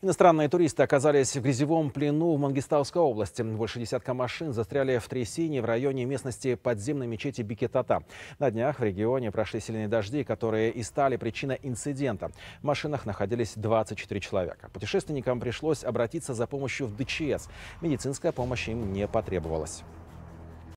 Иностранные туристы оказались в грязевом плену в Мангистауской области. Больше десятка машин застряли в трясине в районе местности подземной мечети Бикетата. На днях в регионе прошли сильные дожди, которые и стали причиной инцидента. В машинах находились 24 человека. Путешественникам пришлось обратиться за помощью в ДЧС. Медицинская помощь им не потребовалась.